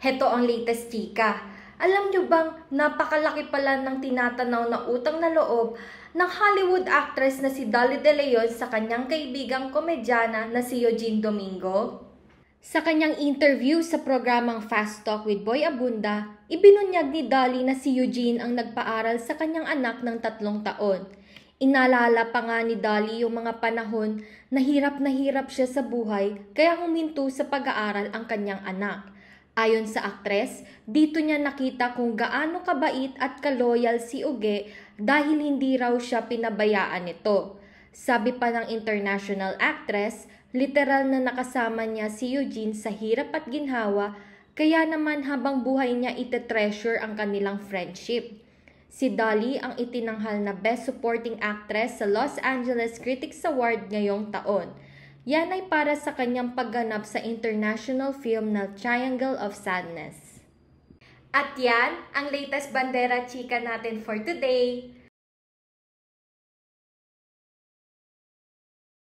Heto ang latest chika. Alam nyo bang napakalaki pala ng tinatanaw na utang na loob ng Hollywood actress na si Dolly De Leon sa kanyang kaibigang komedyana na si Eugene Domingo? Sa kanyang interview sa programang Fast Talk with Boy Abunda, ibinunyag ni Dolly na si Eugene ang nagpaaral sa kanyang anak ng tatlong taon. Inalala pa nga ni Dolly yung mga panahon na hirap na hirap siya sa buhay kaya huminto sa pag-aaral ang kanyang anak. Ayon sa aktres, dito niya nakita kung gaano kabait at kaloyal si Uge dahil hindi raw siya pinabayaan nito. Sabi pa ng international actress, literal na nakasama niya si Eugene sa hirap at ginhawa kaya naman habang buhay niya ite-treasure ang kanilang friendship. Si Dolly ang itinanghal na Best Supporting Actress sa Los Angeles Critics Award ngayong taon. Yan ay para sa kanyang pagganap sa international film na Triangle of Sadness. At yan ang latest bandera chika natin for today.